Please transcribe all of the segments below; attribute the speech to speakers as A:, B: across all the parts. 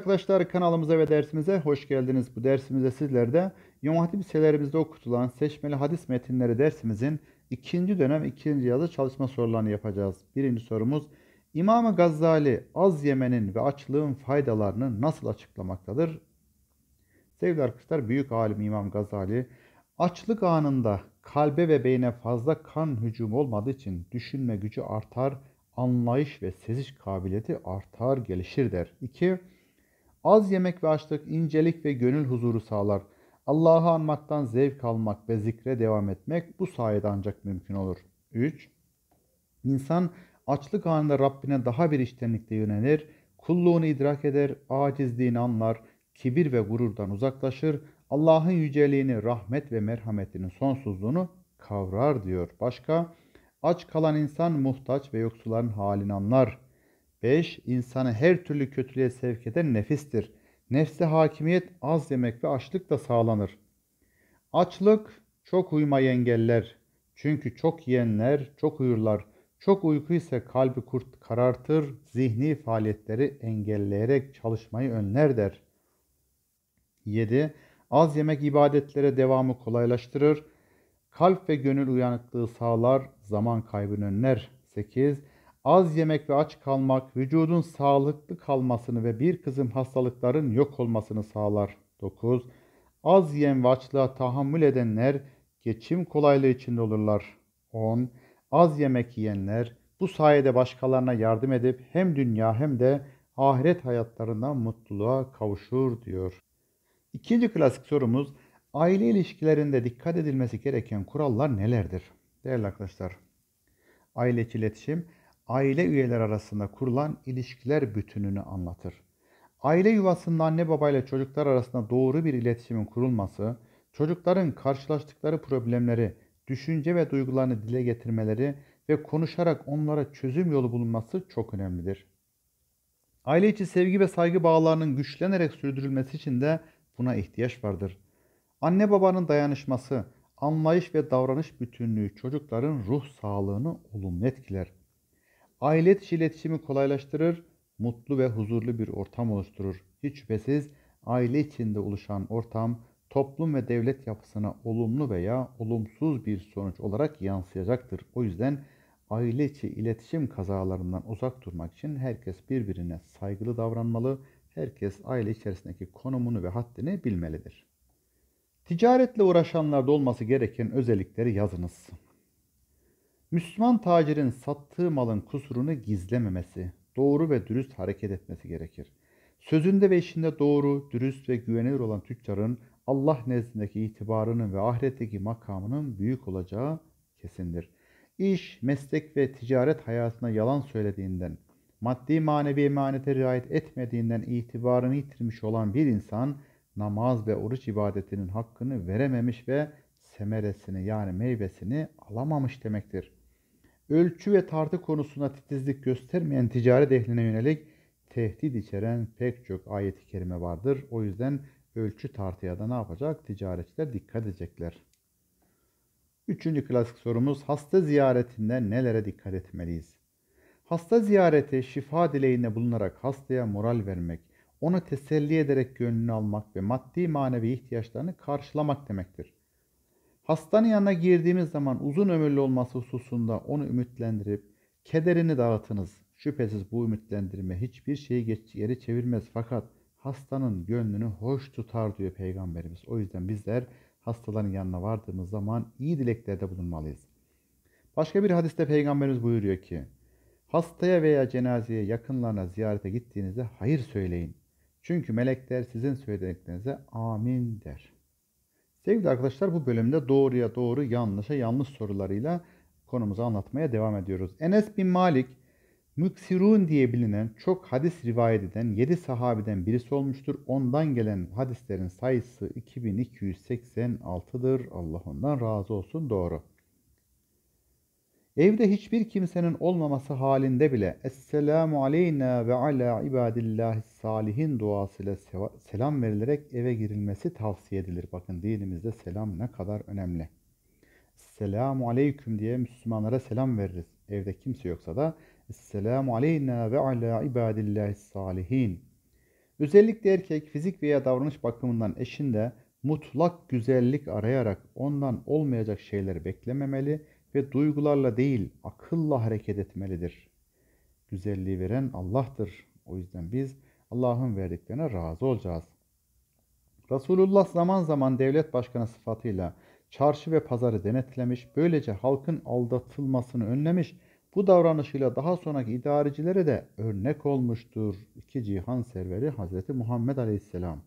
A: Arkadaşlar kanalımıza ve dersimize hoş geldiniz. Bu dersimizde sizlerde İmam Hatip liselerimizde okutulan seçmeli hadis metinleri dersimizin ikinci dönem ikinci yazı çalışma sorularını yapacağız. Birinci sorumuz İmam Gazali az yemenin ve açlığın faydalarını nasıl açıklamaktadır? Sevgili arkadaşlar büyük alim İmam Gazali açlık anında kalbe ve beyne fazla kan hücum olmadığı için düşünme gücü artar, anlayış ve seziş kabiliyeti artar, gelişir der. 2. Az yemek ve açlık incelik ve gönül huzuru sağlar. Allah'ı anmaktan zevk almak ve zikre devam etmek bu sayede ancak mümkün olur. 3. İnsan açlık anında Rabbine daha bir iştenlikle yönelir, kulluğunu idrak eder, acizliğini anlar, kibir ve gururdan uzaklaşır, Allah'ın yüceliğini, rahmet ve merhametinin sonsuzluğunu kavrar diyor. Başka, aç kalan insan muhtaç ve yoksulların halini anlar. 5. İnsanı her türlü kötülüğe sevk eden nefistir. Nefse hakimiyet az yemek ve açlıkla sağlanır. Açlık çok uyumayı engeller. Çünkü çok yiyenler çok uyurlar. Çok uyku ise kalbi kurt karartır, zihni faaliyetleri engelleyerek çalışmayı önler der. 7. Az yemek ibadetlere devamı kolaylaştırır. Kalp ve gönül uyanıklığı sağlar, zaman kaybını önler. 8 az yemek ve aç kalmak vücudun sağlıklı kalmasını ve bir kızım hastalıkların yok olmasını sağlar. 9. Az yem ve açlığa tahammül edenler geçim kolaylığı içinde olurlar. 10. Az yemek yiyenler bu sayede başkalarına yardım edip hem dünya hem de ahiret hayatlarına mutluluğa kavuşur diyor. İkinci klasik sorumuz aile ilişkilerinde dikkat edilmesi gereken kurallar nelerdir? Değerli arkadaşlar, aile iletişim aile üyeleri arasında kurulan ilişkiler bütününü anlatır. Aile yuvasında anne babayla çocuklar arasında doğru bir iletişimin kurulması, çocukların karşılaştıkları problemleri, düşünce ve duygularını dile getirmeleri ve konuşarak onlara çözüm yolu bulunması çok önemlidir. Aile içi sevgi ve saygı bağlarının güçlenerek sürdürülmesi için de buna ihtiyaç vardır. Anne babanın dayanışması, anlayış ve davranış bütünlüğü çocukların ruh sağlığını olumlu etkiler. Aile içi iletişimi kolaylaştırır, mutlu ve huzurlu bir ortam oluşturur. Hiç şüphesiz aile içinde oluşan ortam toplum ve devlet yapısına olumlu veya olumsuz bir sonuç olarak yansıyacaktır. O yüzden aile içi iletişim kazalarından uzak durmak için herkes birbirine saygılı davranmalı, herkes aile içerisindeki konumunu ve haddini bilmelidir. Ticaretle uğraşanlarda olması gereken özellikleri yazınız. Müslüman tacirin sattığı malın kusurunu gizlememesi, doğru ve dürüst hareket etmesi gerekir. Sözünde ve işinde doğru, dürüst ve güvenilir olan tüccarın Allah nezdindeki itibarının ve ahiretteki makamının büyük olacağı kesindir. İş, meslek ve ticaret hayatına yalan söylediğinden, maddi manevi emanete riayet etmediğinden itibarını yitirmiş olan bir insan, namaz ve oruç ibadetinin hakkını verememiş ve semeresini yani meyvesini alamamış demektir.'' ölçü ve tartı konusunda titizlik göstermeyen ticaret ehline yönelik tehdit içeren pek çok ayet-i kerime vardır. O yüzden ölçü tartıya da ne yapacak? Ticaretçiler dikkat edecekler. Üçüncü klasik sorumuz hasta ziyaretinde nelere dikkat etmeliyiz? Hasta ziyareti şifa dileğinde bulunarak hastaya moral vermek, onu teselli ederek gönlünü almak ve maddi manevi ihtiyaçlarını karşılamak demektir. Hastanın yanına girdiğimiz zaman uzun ömürlü olması hususunda onu ümitlendirip kederini dağıtınız. Şüphesiz bu ümitlendirme hiçbir şeyi geri çevirmez fakat hastanın gönlünü hoş tutar diyor Peygamberimiz. O yüzden bizler hastaların yanına vardığımız zaman iyi dileklerde bulunmalıyız. Başka bir hadiste Peygamberimiz buyuruyor ki Hastaya veya cenazeye yakınlarına ziyarete gittiğinizde hayır söyleyin. Çünkü melekler sizin söylediklerinize amin der. Sevgili arkadaşlar bu bölümde doğruya doğru yanlışa yanlış sorularıyla konumuzu anlatmaya devam ediyoruz. Enes bin Malik Müksirun diye bilinen çok hadis rivayet eden 7 sahabeden birisi olmuştur. Ondan gelen hadislerin sayısı 2286'dır. Allah ondan razı olsun doğru. Evde hiçbir kimsenin olmaması halinde bile Esselamu aleyna ve ala ibadillahi salihin duasıyla selam verilerek eve girilmesi tavsiye edilir. Bakın dinimizde selam ne kadar önemli. Selamu aleyküm diye Müslümanlara selam veririz. Evde kimse yoksa da Esselamu aleyna ve ala ibadillahi salihin. Özellikle erkek fizik veya davranış bakımından eşinde mutlak güzellik arayarak ondan olmayacak şeyleri beklememeli ve duygularla değil akılla hareket etmelidir. Güzelliği veren Allah'tır. O yüzden biz Allah'ın verdiklerine razı olacağız. Resulullah zaman zaman devlet başkanı sıfatıyla çarşı ve pazarı denetlemiş, böylece halkın aldatılmasını önlemiş, bu davranışıyla daha sonraki idarecilere de örnek olmuştur. İki cihan serveri Hazreti Muhammed Aleyhisselam.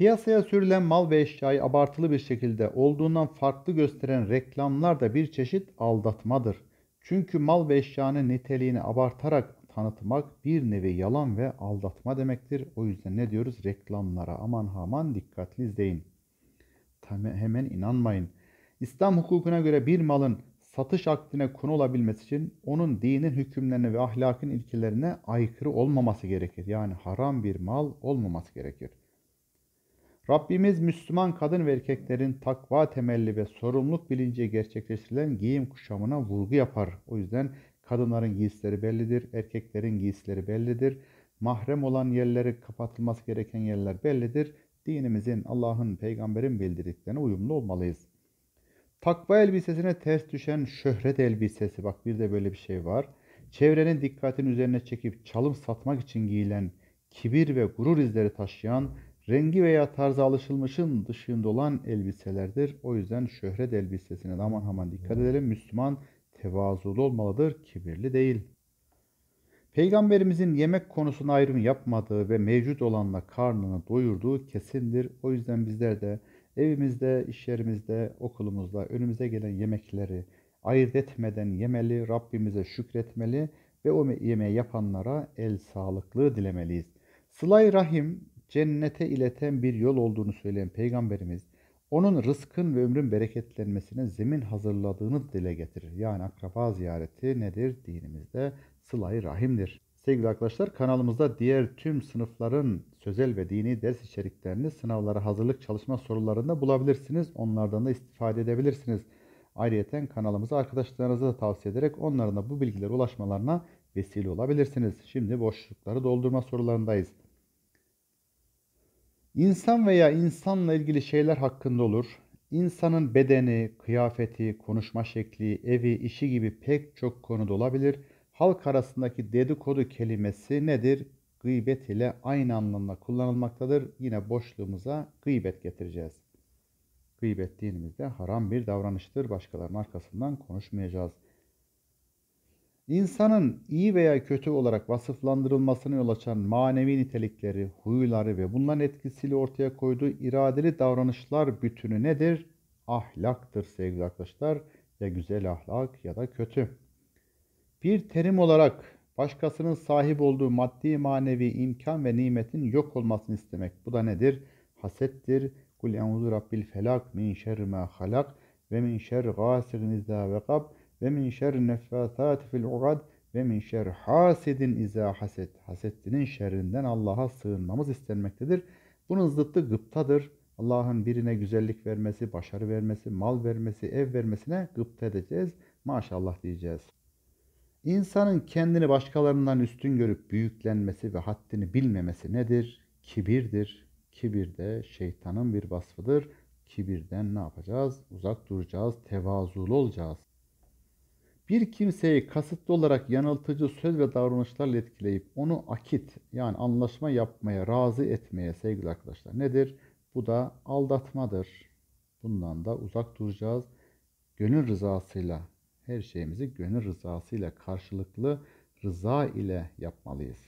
A: Piyasaya sürülen mal ve eşyayı abartılı bir şekilde olduğundan farklı gösteren reklamlar da bir çeşit aldatmadır. Çünkü mal ve eşyanın niteliğini abartarak tanıtmak bir nevi yalan ve aldatma demektir. O yüzden ne diyoruz? Reklamlara aman haman dikkatli izleyin. Tam, hemen inanmayın. İslam hukukuna göre bir malın satış akdine konu olabilmesi için onun dinin hükümlerine ve ahlakın ilkelerine aykırı olmaması gerekir. Yani haram bir mal olmaması gerekir. Rabbimiz Müslüman kadın ve erkeklerin takva temelli ve sorumluluk bilince gerçekleştirilen giyim kuşamına vurgu yapar. O yüzden kadınların giysileri bellidir, erkeklerin giysileri bellidir. Mahrem olan yerleri kapatılması gereken yerler bellidir. Dinimizin, Allah'ın, peygamberin bildirdiklerine uyumlu olmalıyız. Takva elbisesine ters düşen şöhret elbisesi, bak bir de böyle bir şey var. Çevrenin dikkatini üzerine çekip çalım satmak için giyilen, kibir ve gurur izleri taşıyan Rengi veya tarzı alışılmışın dışında olan elbiselerdir. O yüzden şöhret elbisesine de aman aman dikkat hmm. edelim. Müslüman tevazulu olmalıdır, kibirli değil. Peygamberimizin yemek konusunda ayrım yapmadığı ve mevcut olanla karnını doyurduğu kesindir. O yüzden bizler de evimizde, iş yerimizde, okulumuzda önümüze gelen yemekleri ayırt etmeden yemeli, Rabbimize şükretmeli ve o yemeği yapanlara el sağlıklığı dilemeliyiz. Sılay rahim cennete ileten bir yol olduğunu söyleyen Peygamberimiz, onun rızkın ve ömrün bereketlenmesine zemin hazırladığını dile getirir. Yani akraba ziyareti nedir? Dinimizde sılayı rahimdir. Sevgili arkadaşlar kanalımızda diğer tüm sınıfların sözel ve dini ders içeriklerini sınavlara hazırlık çalışma sorularında bulabilirsiniz. Onlardan da istifade edebilirsiniz. Ayrıca kanalımıza arkadaşlarınıza da tavsiye ederek onların da bu bilgilere ulaşmalarına vesile olabilirsiniz. Şimdi boşlukları doldurma sorularındayız. İnsan veya insanla ilgili şeyler hakkında olur. İnsanın bedeni, kıyafeti, konuşma şekli, evi, işi gibi pek çok konuda olabilir. Halk arasındaki dedikodu kelimesi nedir? Gıybet ile aynı anlamda kullanılmaktadır. Yine boşluğumuza gıybet getireceğiz. Gıybet dinimizde haram bir davranıştır. Başkalarının arkasından konuşmayacağız.'' İnsanın iyi veya kötü olarak vasıflandırılmasına yol açan manevi nitelikleri, huyları ve bunların etkisiyle ortaya koyduğu iradeli davranışlar bütünü nedir? Ahlaktır sevgili arkadaşlar. Ya güzel ahlak ya da kötü. Bir terim olarak başkasının sahip olduğu maddi manevi imkan ve nimetin yok olmasını istemek. Bu da nedir? Hasettir. Kul enzu rabbil felak min şerri ma halak ve min şerri gâsigin izâ vekab ve min şerri neffâsâti fil ugad ve min şerri hasidin izâ haset. Hasetçinin şerrinden Allah'a sığınmamız istenmektedir. Bunun zıttı gıptadır. Allah'ın birine güzellik vermesi, başarı vermesi, mal vermesi, ev vermesine gıpta edeceğiz. Maşallah diyeceğiz. İnsanın kendini başkalarından üstün görüp büyüklenmesi ve haddini bilmemesi nedir? Kibirdir. Kibir de şeytanın bir vasfıdır. Kibirden ne yapacağız? Uzak duracağız, tevazulu olacağız bir kimseyi kasıtlı olarak yanıltıcı söz ve davranışlarla etkileyip onu akit yani anlaşma yapmaya, razı etmeye sevgili arkadaşlar nedir? Bu da aldatmadır. Bundan da uzak duracağız. Gönül rızasıyla her şeyimizi gönül rızasıyla karşılıklı rıza ile yapmalıyız.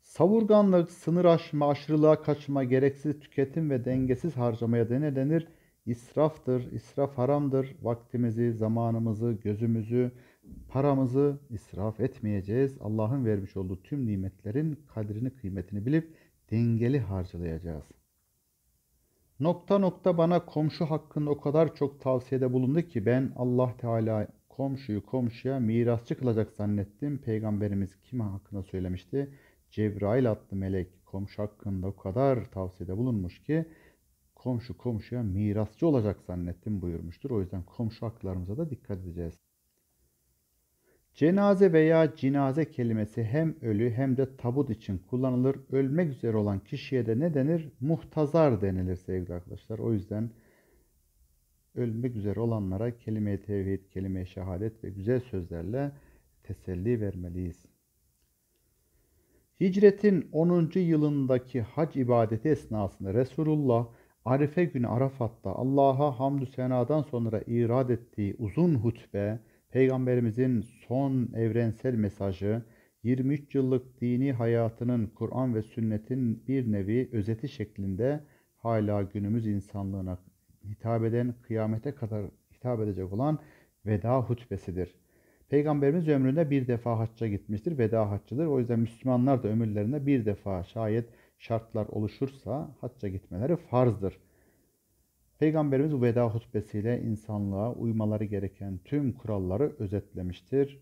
A: Savurganlık, sınır aşma, aşırılığa kaçma, gereksiz tüketim ve dengesiz harcamaya da denir? israftır, israf haramdır. Vaktimizi, zamanımızı, gözümüzü, paramızı israf etmeyeceğiz. Allah'ın vermiş olduğu tüm nimetlerin kadrini, kıymetini bilip dengeli harcayacağız. Nokta nokta bana komşu hakkında o kadar çok tavsiyede bulundu ki ben Allah Teala komşuyu komşuya mirasçı kılacak zannettim. Peygamberimiz kime hakkında söylemişti? Cebrail adlı melek komşu hakkında o kadar tavsiyede bulunmuş ki komşu komşuya mirasçı olacak zannettim buyurmuştur. O yüzden komşu haklarımıza da dikkat edeceğiz. Cenaze veya cinaze kelimesi hem ölü hem de tabut için kullanılır. Ölmek üzere olan kişiye de ne denir? Muhtazar denilir sevgili arkadaşlar. O yüzden ölmek üzere olanlara kelime-i tevhid, kelime-i şehadet ve güzel sözlerle teselli vermeliyiz. Hicretin 10. yılındaki hac ibadeti esnasında Resulullah Arife günü Arafat'ta Allah'a hamdü senadan sonra irad ettiği uzun hutbe, Peygamberimizin son evrensel mesajı, 23 yıllık dini hayatının Kur'an ve sünnetin bir nevi özeti şeklinde hala günümüz insanlığına hitap eden kıyamete kadar hitap edecek olan veda hutbesidir. Peygamberimiz ömründe bir defa hacca gitmiştir, veda haccıdır. O yüzden Müslümanlar da ömürlerinde bir defa şayet şartlar oluşursa hacca gitmeleri farzdır. Peygamberimiz veda hutbesiyle insanlığa uymaları gereken tüm kuralları özetlemiştir.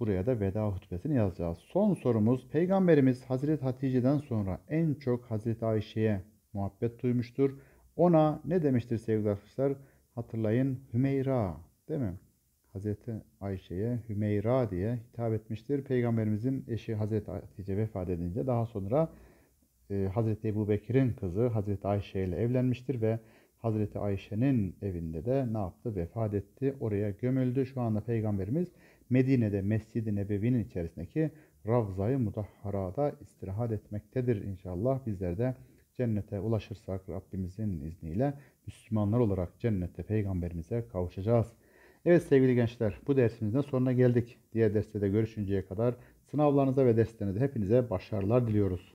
A: Buraya da veda hutbesini yazacağız. Son sorumuz Peygamberimiz Hazreti Hatice'den sonra en çok Hazreti Ayşe'ye muhabbet duymuştur. Ona ne demiştir sevgili arkadaşlar? Hatırlayın Hümeyra değil mi? Hazreti Ayşe'ye Hümeyra diye hitap etmiştir. Peygamberimizin eşi Hazreti Hatice vefat edince daha sonra ee, Hazreti Ebu Bekir'in kızı Hazreti Ayşe ile evlenmiştir ve Hazreti Ayşe'nin evinde de ne yaptı? Vefat etti. Oraya gömüldü. Şu anda Peygamberimiz Medine'de Mescid-i Nebevi'nin içerisindeki Ravza-i Mutahhara'da istirahat etmektedir inşallah. Bizler de cennete ulaşırsak Rabbimizin izniyle Müslümanlar olarak cennette Peygamberimize kavuşacağız. Evet sevgili gençler bu dersimizin sonuna geldik. Diğer derste de görüşünceye kadar sınavlarınıza ve derslerinize hepinize başarılar diliyoruz.